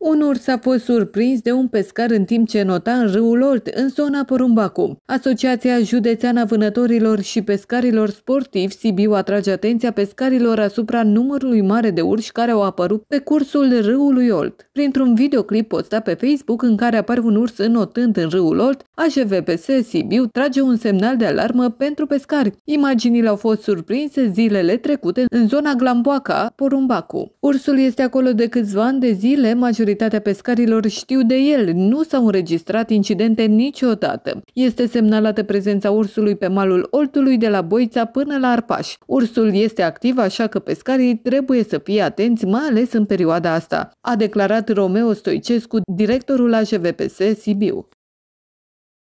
Un urs a fost surprins de un pescar în timp ce nota în râul Olt, în zona Porumbacu. Asociația Județeană a Vânătorilor și Pescarilor Sportivi Sibiu atrage atenția pescarilor asupra numărului mare de urși care au apărut pe cursul râului Olt. Printr-un videoclip postat pe Facebook în care apare un urs înotând în râul Olt, AJVPS Sibiu trage un semnal de alarmă pentru pescari. Imaginile au fost surprinse zilele trecute în zona Glamboaca, Porumbacu. Ursul este acolo de câțiva ani de zile, majoritatea Securitatea pescarilor știu de el, nu s-au înregistrat incidente niciodată. Este semnalată prezența ursului pe malul Oltului de la Boița până la Arpaș. Ursul este activ, așa că pescarii trebuie să fie atenți, mai ales în perioada asta, a declarat Romeo Stoicescu, directorul AJVPS Sibiu.